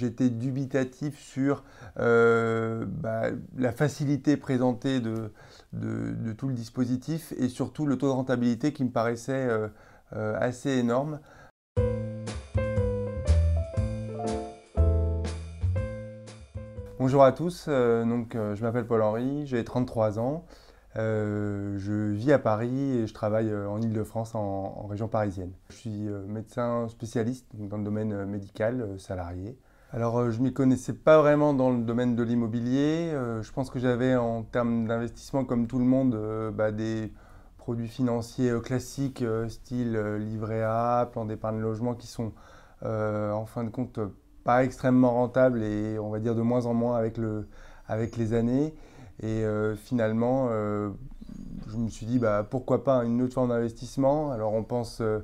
J'étais dubitatif sur euh, bah, la facilité présentée de, tout le dispositif et surtout le taux de rentabilité qui me paraissait euh, euh, assez énorme. Bonjour à tous, je m'appelle Paul-Henri, j'ai 33 ans, je vis à Paris et je travaille en Ile-de-France, en, région parisienne. Je suis médecin spécialiste dans le domaine médical, salarié. Alors, euh, je ne m'y connaissais pas vraiment dans le domaine de l'immobilier. Euh, je pense que j'avais, en termes d'investissement, comme tout le monde, euh, bah, des produits financiers classiques, style livret A, plan d'épargne logement, qui sont en fin de compte pas extrêmement rentables et on va dire de moins en moins avec, le, avec les années. Et finalement, je me suis dit bah, pourquoi pas une autre forme d'investissement. Alors on pense euh,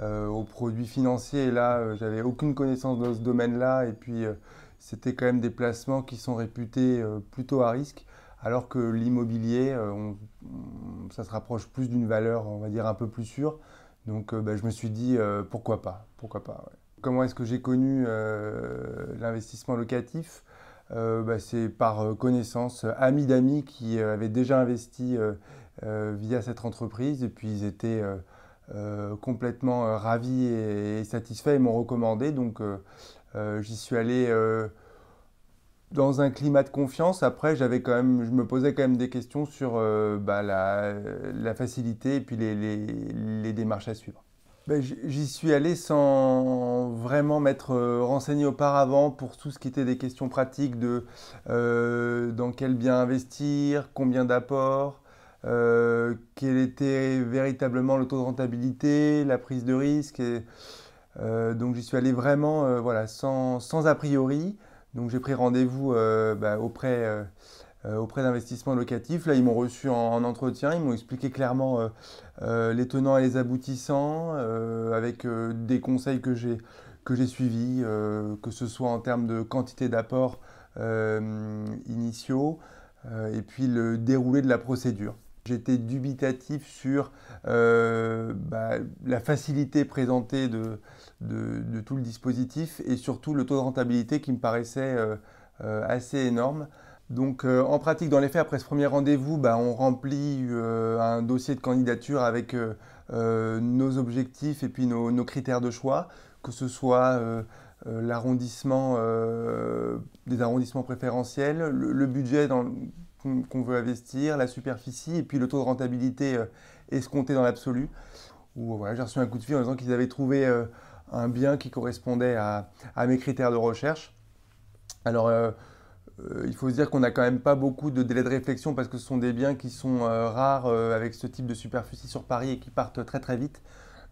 euh, aux produits financiers, là euh, j'avais aucune connaissance dans ce domaine-là, et puis c'était quand même des placements qui sont réputés plutôt à risque, alors que l'immobilier, ça se rapproche plus d'une valeur, on va dire, un peu plus sûre. Donc bah, je me suis dit pourquoi pas, pourquoi pas. Comment est-ce que j'ai connu l'investissement locatif bah, c'est par connaissance, amis d'amis qui avait avaient déjà investi euh, via cette entreprise. Et puis ils étaient euh, euh, complètement ravis et, satisfaits et m'ont recommandé. Donc j'y suis allé dans un climat de confiance. Après, j'avais quand même, je me posais quand même des questions sur bah, la, facilité et puis les, démarches à suivre. Ben, j'y suis allé sans vraiment m'être renseigné auparavant pour tout ce qui était des questions pratiques de dans quel bien investir, combien d'apports, euh, quel était véritablement le taux de rentabilité, la prise de risque. Euh, donc j'y suis allé vraiment euh, voilà, sans, sans, a priori. Donc j'ai pris rendez-vous euh, bah, auprès, auprès d'investissements locatifs. Là, ils m'ont reçu en, entretien, ils m'ont expliqué clairement les tenants et les aboutissants, avec des conseils que j'ai que j'ai suivis, que ce soit en termes de quantité d'apports initiaux, et puis le déroulé de la procédure. J'étais dubitatif sur euh, bah, la facilité présentée de, tout le dispositif et surtout le taux de rentabilité qui me paraissait euh, euh, assez énorme. Donc en pratique, dans les faits, après ce premier rendez-vous, bah, on remplit un dossier de candidature avec nos objectifs et puis nos, critères de choix, que ce soit l'arrondissement, des arrondissements préférentiels, le, budget dans qu'on veut investir, la superficie et puis le taux de rentabilité euh, escompté dans l'absolu. Euh, voilà, j'ai reçu un coup de fil en disant qu'ils avaient trouvé euh, un bien qui correspondait à, mes critères de recherche. Alors, il faut se dire qu'on n'a quand même pas beaucoup de délais de réflexion parce que ce sont des biens qui sont rares avec ce type de superficie sur Paris et qui partent très très vite.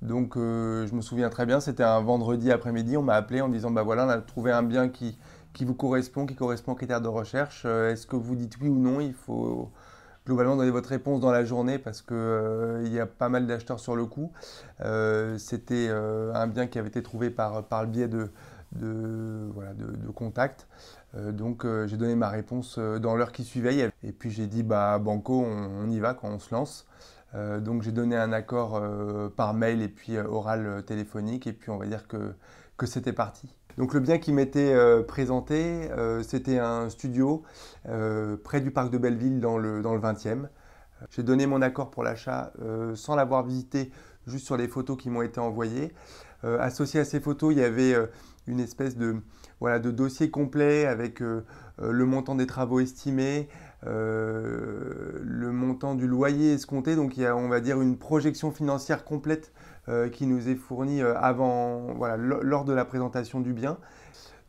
Donc, je me souviens très bien, c'était un vendredi après-midi, on m'a appelé en disant, bah voilà, on a trouvé un bien qui, qui vous correspond, qui correspond aux critères de recherche. Euh, est-ce que vous dites oui ou non Il faut globalement donner votre réponse dans la journée parce que euh, il y a pas mal d'acheteurs sur le coup. Euh, c'était un bien qui avait été trouvé par, par le biais de, de, de, contacts. donc j'ai donné ma réponse dans l'heure qui suivait et puis j'ai dit bah banco on, y va quand on se lance. donc j'ai donné un accord par mail et puis oral téléphonique et puis on va dire que, que c'était parti. Donc le bien qui m'était euh, présenté, euh, c'était un studio euh, près du parc de Belleville dans le, dans le 20e. J'ai donné mon accord pour l'achat sans l'avoir visité, juste sur les photos qui m'ont été envoyées. associé à ces photos, il y avait une espèce de, voilà, de dossier complet avec le montant des travaux estimés, euh, le montant du loyer escompté. Donc il y a, on va dire, une projection financière complète euh, qui nous est fournie euh, avant, voilà, lors de la présentation du bien.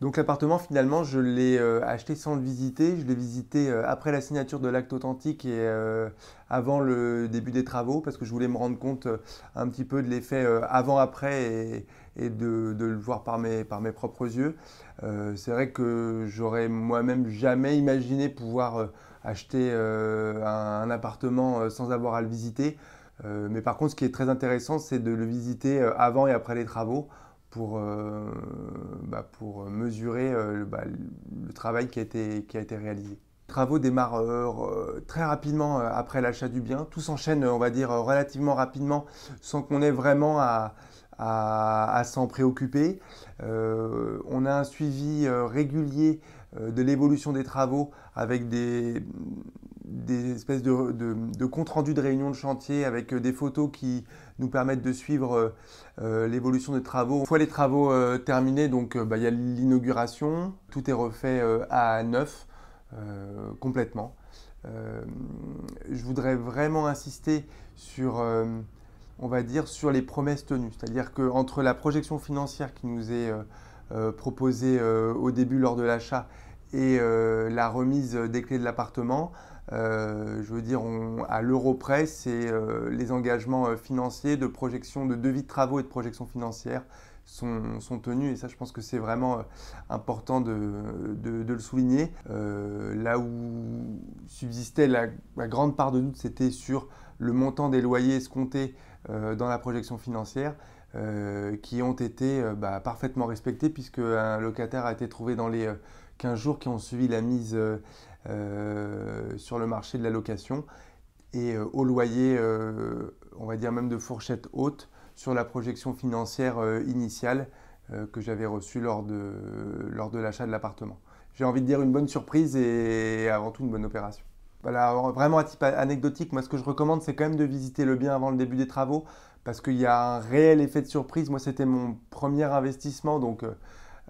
Donc l'appartement, finalement, je l'ai euh, acheté sans le visiter. Je l'ai visité euh, après la signature de l'acte authentique et euh, avant le début des travaux, parce que je voulais me rendre compte un petit peu de l'effet avant-après et, de, le voir par mes, par mes propres yeux. C'est vrai que j'aurais moi-même jamais imaginé pouvoir acheter un, appartement sans avoir à le visiter. mais par contre, ce qui est très intéressant, c'est de le visiter avant et après les travaux pour, bah, pour euh, mesurer euh, bah, le, travail qui a été, qui a été réalisé. Les travaux démarrent euh, très rapidement après l'achat du bien. Tout s'enchaîne, on va dire, relativement rapidement sans qu'on ait vraiment à, s'en préoccuper. on a un suivi régulier de l'évolution des travaux avec des, des espèces de, compte rendu de réunion de chantier avec euh, des photos qui nous permettent de suivre euh, euh, l'évolution des travaux. Une fois les travaux terminés, donc bah, il y a l'inauguration, tout est refait à neuf complètement. je voudrais vraiment insister sur, on va dire, sur les promesses tenues, c'est-à-dire qu'entre la projection financière qui nous est proposée au début lors de l'achat et la remise des clés de l'appartement, euh, je veux dire, on, à l'euro près, c'est euh, les engagements euh, financiers de projection, de devis de travaux et de projection financière sont, tenus. Et ça, je pense que c'est vraiment important de, le souligner. là où subsistait la, grande part de doute, c'était sur le montant des loyers escomptés dans la projection financière. qui ont été bah, parfaitement respectés puisque un locataire a été trouvé dans les 15 jours qui ont suivi la mise euh, sur le marché de la location et euh, au loyer, euh, on va dire même de fourchette haute sur la projection financière initiale que j'avais reçue lors de, lors de l'achat de l'appartement. J'ai envie de dire une bonne surprise et avant tout une bonne opération. Voilà, vraiment à type anecdotique, moi ce que je recommande c'est quand même de visiter le bien avant le début des travaux parce qu'il y a un réel effet de surprise. Moi c'était mon premier investissement, donc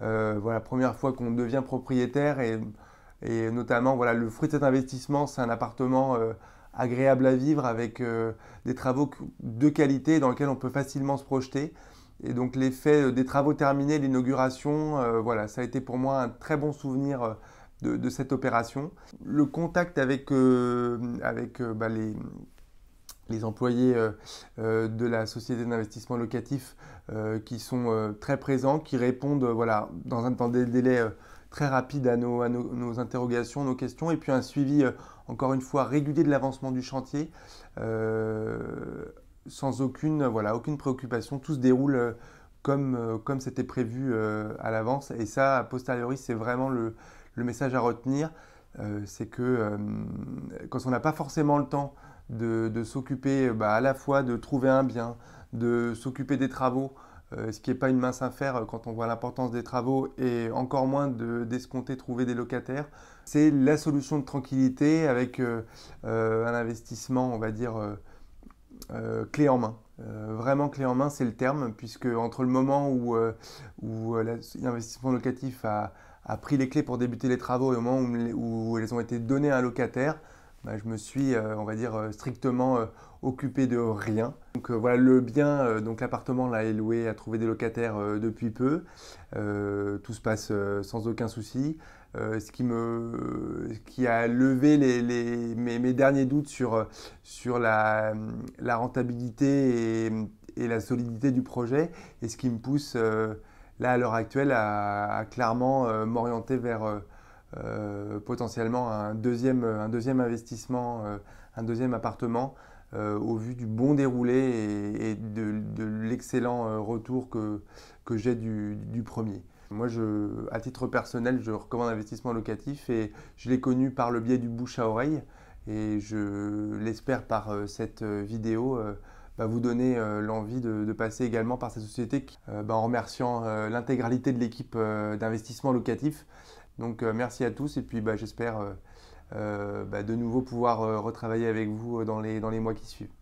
voilà, première fois qu'on devient propriétaire et et notamment, voilà, le fruit de cet investissement, c'est un appartement euh, agréable à vivre avec euh, des travaux de qualité dans lesquels on peut facilement se projeter. Et donc l'effet euh, des travaux terminés, l'inauguration, voilà, ça a été pour moi un très bon souvenir de, cette opération. Le contact avec, avec bah, les, les employés de la société d'investissement locatif qui sont très présents, qui répondent voilà, dans, un, temps des délais très rapide à nos, interrogations, nos questions, et puis un suivi, euh, encore une fois, régulier de l'avancement du chantier, euh, sans aucune, voilà, aucune préoccupation. Tout se déroule euh, comme c'était prévu à l'avance, et ça, a posteriori, c'est vraiment le, message à retenir. c'est que quand on n'a pas forcément le temps de, s'occuper bah, à la fois de trouver un bien, de s'occuper des travaux, euh, ce qui n'est pas une mince affaire euh, quand on voit l'importance des travaux et encore moins d'escompter trouver des locataires. C'est la solution de tranquillité avec euh, un investissement, on va dire, clé en main. vraiment clé en main, c'est le terme, puisque entre le moment où, l'investissement locatif a, pris les clés pour débuter les travaux et au moment où, où elles ont été données à un locataire, bah, je me suis, euh, on va dire, euh, strictement euh, occupé de rien. Donc voilà, le bien, donc l'appartement là est loué, a trouvé des locataires depuis peu. tout se passe sans aucun souci. ce qui me, qui a levé les, mes, derniers doutes sur, sur la, rentabilité et, la solidité du projet, et ce qui me pousse là à l'heure actuelle à clairement m'orienter vers euh, potentiellement un deuxième, un deuxième investissement, euh, un deuxième appartement, euh, au vu du bon déroulé et, de, l'excellent retour que, j'ai du, premier. Moi, je, à titre personnel, je recommande l'investissement locatif et je l'ai connu par le biais du bouche à oreille et je l'espère par cette vidéo vous donner l'envie de, passer également par cette société bah, en remerciant l'intégralité de l'équipe d'investissement locatif donc euh, merci à tous et puis bah, j'espère euh, euh, bah, de nouveau pouvoir retravailler avec vous dans les, dans les mois qui suivent.